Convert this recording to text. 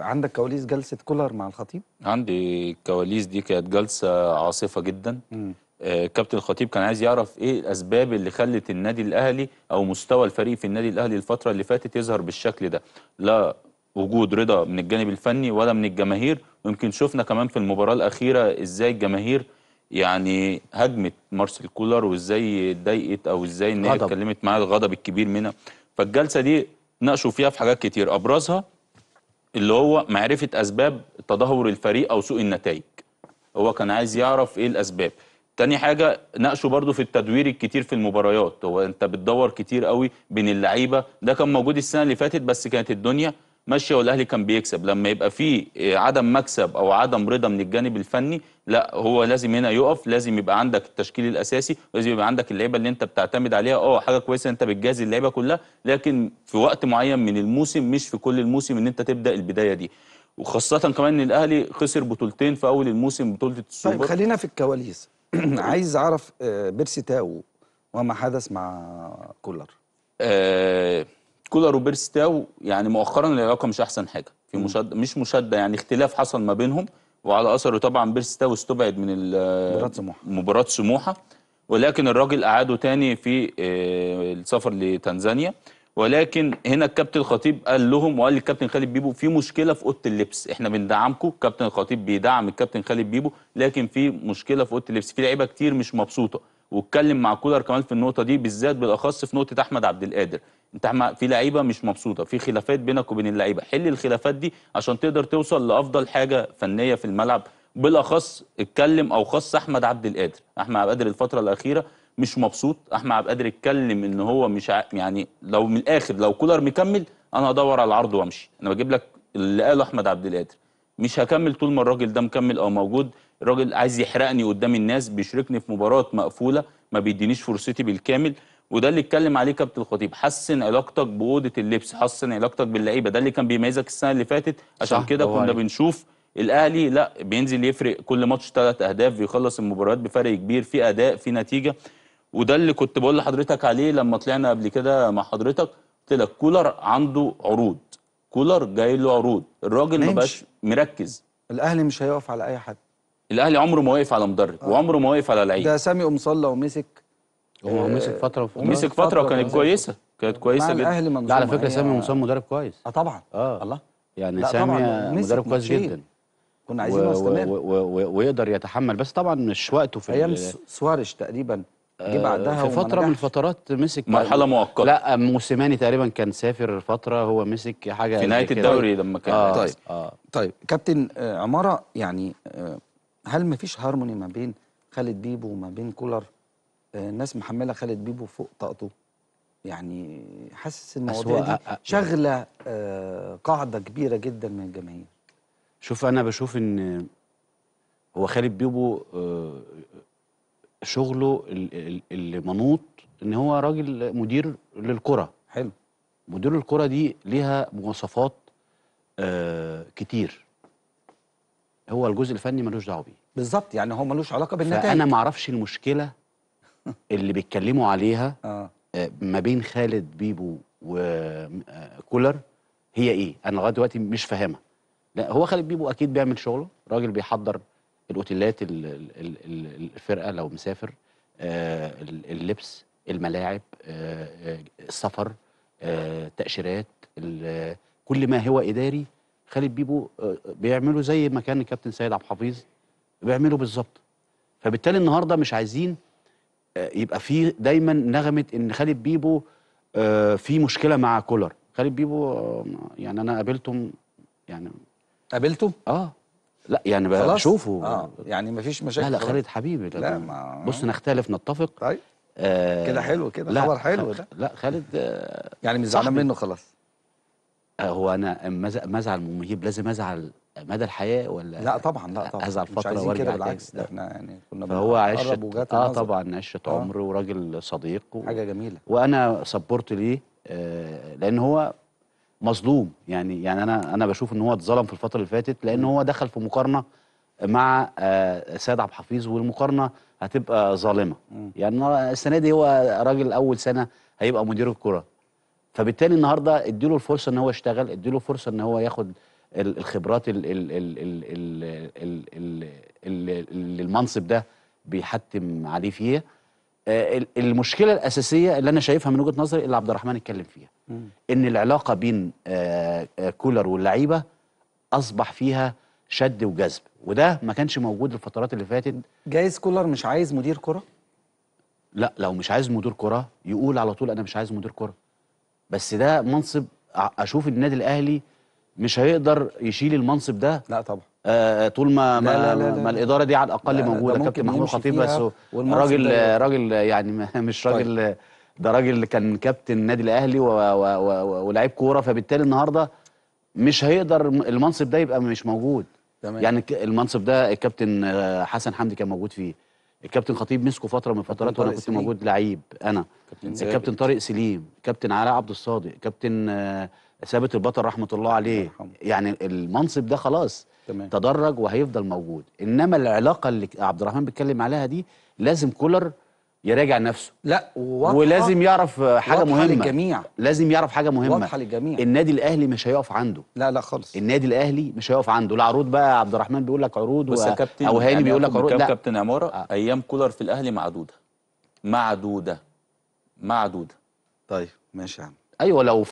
عندك كواليس جلسة كولر مع الخطيب؟ عندي الكواليس دي كانت جلسة عاصفة جدا آه كابتن الخطيب كان عايز يعرف ايه الاسباب اللي خلت النادي الاهلي او مستوى الفريق في النادي الاهلي الفتره اللي فاتت يظهر بالشكل ده لا وجود رضا من الجانب الفني ولا من الجماهير ويمكن شفنا كمان في المباراه الاخيره ازاي الجماهير يعني هجمت مارسيل كولر وازاي اتضايقت او ازاي ان هي اتكلمت معاه الغضب الكبير منها فالجلسه دي ناقشوا فيها في حاجات كتير ابرزها اللي هو معرفه اسباب تدهور الفريق او سوء النتائج هو كان عايز يعرف ايه الاسباب تاني حاجة ناقشوا برضو في التدوير الكتير في المباريات هو انت بتدور كتير قوي بين اللعيبة ده كان موجود السنة اللي فاتت بس كانت الدنيا ماشيه والاهلي كان بيكسب لما يبقى في آه، عدم مكسب او عدم رضا من الجانب الفني لا هو لازم هنا يقف لازم يبقى عندك التشكيل الاساسي لازم يبقى عندك اللعيبه اللي انت بتعتمد عليها اه حاجه كويسه انت بتجهز اللعيبه كلها لكن في وقت معين من الموسم مش في كل الموسم ان انت تبدا البدايه دي وخاصه كمان ان الاهلي خسر بطولتين في اول الموسم بطوله السوبر طيب خلينا في الكواليس عايز اعرف بيرسي آه، تاو وما حدث مع كولر آه كولر وبيرستاو يعني مؤخرا العلاقه مش احسن حاجه في مشد مش مشده يعني اختلاف حصل ما بينهم وعلى اثره طبعا بيرستاو استبعد من مباراه سموحه مباراه سموحه ولكن الراجل اعاده تاني في آه، السفر لتنزانيا ولكن هنا الكابتن الخطيب قال لهم وقال للكابتن خالد بيبو في مشكله في اوضه اللبس احنا بندعمكم الكابتن الخطيب بيدعم الكابتن خالد بيبو لكن في مشكله في اوضه اللبس في لعيبه كتير مش مبسوطه واتكلم مع كولر كمان في النقطه دي بالذات بالاخص في نقطه احمد عبد القادر انت في لعيبه مش مبسوطه في خلافات بينك وبين اللعيبه حل الخلافات دي عشان تقدر توصل لافضل حاجه فنيه في الملعب بالاخص اتكلم او خص احمد عبد القادر احمد عبد القادر الفتره الاخيره مش مبسوط احمد عبد القادر اتكلم ان هو مش ع... يعني لو من الاخر لو كولر مكمل انا هدور على العرض وامشي انا بجيب لك اللي قاله احمد عبد القادر مش هكمل طول ما الراجل ده مكمل او موجود الراجل عايز يحرقني قدام الناس بيشركني في مباراه مقفوله ما بيدينيش فرصتي بالكامل وده اللي اتكلم عليه كابتن الخطيب حسن علاقتك باوضه اللبس حسن علاقتك باللعيبه ده اللي كان بيميزك السنه اللي فاتت عشان كده كنا عليك. بنشوف الاهلي لا بينزل يفرق كل ماتش ثلاث اهداف بيخلص المباريات بفرق كبير في اداء في نتيجه وده اللي كنت بقول لحضرتك عليه لما طلعنا قبل كده مع حضرتك قلت لك كولر عنده عروض كولر جاي له عروض الراجل ما بقاش مركز الاهلي مش هيقف على اي حد الاهلي عمره ما واقف على مدرب آه. وعمره ما واقف على لعيب ده سامي ام صلى ومسك هو آه، مسك فتره مسك فتره وكانت كويسه كانت كويسه جدا الاهلي لا على فكره سامي مصطفى مدرب كويس اه طبعا اه الله يعني سامي مدرب كويس جدا كنا عايزينه يستمر ويقدر يتحمل بس طبعا مش وقته في ايام سواريش تقريبا جه آه، بعدها في فتره من الفترات مسك مرحله مؤقته لا موسيماني تقريبا كان سافر فتره هو مسك حاجه في نهايه الدوري لما كان آه طيب آه. طيب كابتن آه، عماره يعني آه هل مفيش هارموني ما بين خالد بيبو وما بين كولر الناس آه، محمله خالد بيبو فوق طاقته يعني حاسس المواضيع دي شغله آه، قاعده كبيره جدا من الجماهير شوف انا بشوف ان هو خالد بيبو آه، شغله اللي منوط ان هو راجل مدير للكره حلو مدير الكره دي ليها مواصفات كتير هو الجزء الفني ملوش دعوه بيه بالظبط يعني هو ملوش علاقه بالنتائج فانا ما اعرفش المشكله اللي بيتكلموا عليها آه. آه، ما بين خالد بيبو وكولر آه، هي ايه انا لغايه دلوقتي مش فاهمها لا هو خالد بيبو اكيد بيعمل شغله راجل بيحضر الاوتيلات الفرقه لو مسافر اللبس الملاعب السفر تاشيرات كل ما هو اداري خالد بيبو آه، بيعملوا زي ما كان الكابتن سيد عبد الحفيظ بيعملوا بالظبط فبالتالي النهارده مش عايزين آه، يبقى في دايما نغمه ان خالد بيبو آه، في مشكله مع كولر خالد بيبو يعني انا قابلته يعني قابلته اه لا يعني بشوفه آه. يعني مفيش مشاكل لا لا خالد حبيبي لا ما... بص نختلف نتفق طيب آه كده حلو كده خبر حلو ده لا خالد آه يعني مش زعلان منه خلاص آه، هو انا ما ازعل مهيب لازم ازعل مدى الحياه ولا لا طبعا لا طبعا ازعل فتره مش عايزين كده بالعكس ده احنا يعني كنا فهو عشره اه طبعا عشة آه. عمر وراجل صديق و... حاجه جميله وانا سبورت ليه آه لان هو مظلوم يعني يعني انا انا بشوف ان هو اتظلم في الفتره اللي فاتت لان هو دخل في مقارنه مع آه سيد عبد الحفيظ والمقارنه هتبقى ظالمه يعني السنه دي هو راجل اول سنه هيبقى مدير الكره فبالتالي النهارده اديله الفرصه ان هو يشتغل اديله فرصه ان هو ياخد الخبرات اللي المنصب ده بيحتم عليه فيها آه، المشكله الاساسيه اللي انا شايفها من وجهه نظري اللي عبد الرحمن اتكلم فيها ان العلاقه بين آه، آه، كولر واللعيبه اصبح فيها شد وجذب وده ما كانش موجود الفترات اللي فاتت جايز كولر مش عايز مدير كره لا لو مش عايز مدير كره يقول على طول انا مش عايز مدير كره بس ده منصب اشوف النادي الاهلي مش هيقدر يشيل المنصب ده لا طبعا آه، طول ما لا لا لا لا ما الاداره دي على الاقل موجوده كابتن محمود خطيب بس راجل راجل يعني مش راجل طيب. ده راجل كان كابتن النادي الاهلي ولاعيب كوره فبالتالي النهارده مش هيقدر المنصب ده يبقى مش موجود تمام. يعني المنصب ده الكابتن حسن حمدي كان موجود فيه الكابتن خطيب مسكه فتره من فترات وانا كنت سليم. موجود لعيب انا الكابتن طارق سليم كابتن علاء عبد الصادق كابتن آه، ثابت البطل رحمه الله عليه رحمه. يعني المنصب ده خلاص تمام. تدرج وهيفضل موجود انما العلاقه اللي عبد الرحمن بيتكلم عليها دي لازم كولر يراجع نفسه لا ولازم يعرف حاجه واضحة مهمه للجميع لازم يعرف حاجه مهمه واضحه للجميع النادي الاهلي مش هيقف عنده لا لا خالص النادي الاهلي مش هيقف عنده لا عروض بقى عبد الرحمن بيقول لك عروض بس و... كابتن او هاني يعني بيقول لك عروض لا كابتن عماره آه. ايام كولر في الاهلي معدوده معدوده معدوده طيب ماشي يا عم ايوه لو